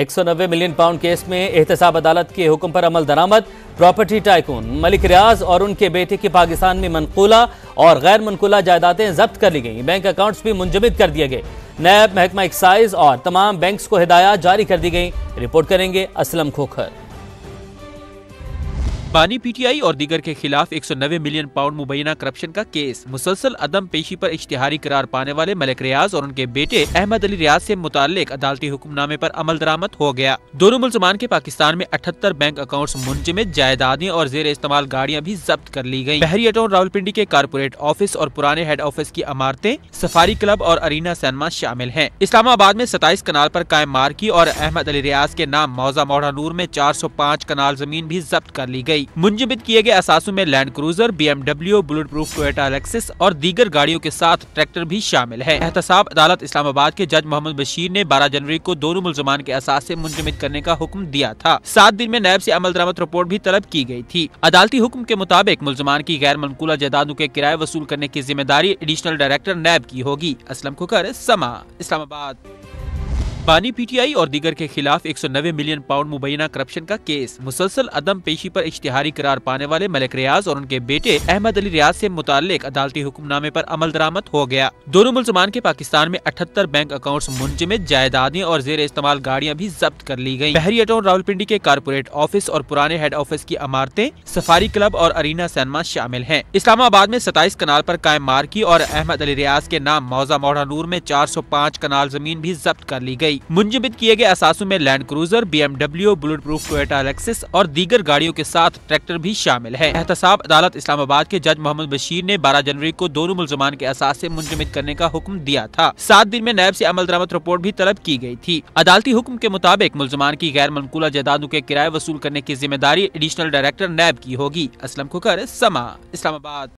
190 million pound case में एहतसाब अदालत के हुक्म पर अमल दरामद प्रॉपर्टी टाइकून मलिक रियाज और उनके बेटे की पाकिस्तान में मनकूला और गैर मनकूला जायदादें जब्त कर ली गई बैंक अकाउंट्स भी मुंजमद कर दिए गए नैब महकमा एक्साइज और तमाम बैंक्स को हिदायत जारी कर दी गई रिपोर्ट करेंगे असलम खोखर बानी पीटीआई और दीगर के खिलाफ 190 मिलियन पाउंड मुबैना करप्शन का केस मुसलसल अदम पेशी पर इश्तिहारी करार पाने वाले मलिक रियाज और उनके बेटे अहमद अली रियाज से मुतालिक अदालती हुक्मनामे पर अमल दरामद हो गया दोनों मुलजमान के पाकिस्तान में अठहत्तर बैंक अकाउंट्स मुंजमद जायदादें और जेर इस्तेमाल गाड़ियाँ भी जब्त कर ली गयी बहरिया टाउन रावलपिंडी के कारपोरेट ऑफिस और पुराने हेड ऑफिस की इमारतें सफारी क्लब और अरीना सैनमा शामिल है इस्लामाबाद में सताइस कनाल आरोप कायम मार्की और अहमद अली रियाज के नाम मौजा मोड़ा नूर में चार सौ पाँच कनाल जमीन भी जब्त कर ली गयी गई। मुंजमित किए गए असासू में Land Cruiser BMW bulletproof Toyota Lexus और दीगर गाड़ियों के साथ ट्रैक्टर भी शामिल है एहतसाब अदालत इस्लामाबाद के जज मोहम्मद बशीर ने बारह जनवरी को दोनों मुलजमान के असास ऐसी मुंजमित करने का हुक्म दिया था सात दिन में नैब ऐसी अमल दरामद रिपोर्ट भी तलब की गयी थी अदालती हुक्म के मुताबिक मुलजमान की गैर मनकूला जायदादों के किराए वसूल करने की जिम्मेदारी एडिशनल डायरेक्टर नैब की होगी असलम खुकर समा इस्लामाबाद बानी पीटीआई और दीगर के खिलाफ 190 मिलियन पाउंड मुबैना करप्शन का केस मुसलसल अदम पेशी पर इश्तिहारी करार पाने वाले मलिक रियाज और उनके बेटे अहमद अली रियाज से मुतालिक अदालती हुक्मनामे पर अमल दरामद हो गया दोनों मुलजमान के पाकिस्तान में अठहत्तर बैंक अकाउंट्स मुंजमद जायदादें और जेर इस्तेमाल गाड़ियाँ भी जब्त कर ली गयी बहरिया टाउन रावलपिंडी के कारपोरेट ऑफिस और पुराने हेड ऑफिस की इमारतें सफारी क्लब और अरीना सैनमा शामिल है इस्लामाबाद में सताइस कनाल आरोप कायम मार्की और अहमद अली रियाज के नाम मौजा मोड़ा नूर में चार सौ पाँच कनाल जमीन भी जब्त कर ली गयी गई। मुंजबित किए गए असासों में Land Cruiser B W bulletproof Toyota Lexus और दीगर गाड़ियों के साथ ट्रैक्टर भी शामिल है एहतसाब अदालत इस्लामाबाद के जज मोहम्मद बशीर ने बारह जनवरी को दोनों मुलजमान के असासे मुंजमित करने का हुक्म दिया था सात दिन में नैब ऐसी अमल दरामद रिपोर्ट भी तलब की गयी थी अदालती हुक्म के मुताबिक मुलजमान की गैर मनकूला जायदादों के किराए वसूल करने की जिम्मेदारी एडिशनल डायरेक्टर नैब की होगी असलम खुकर समा इस्लामाबाद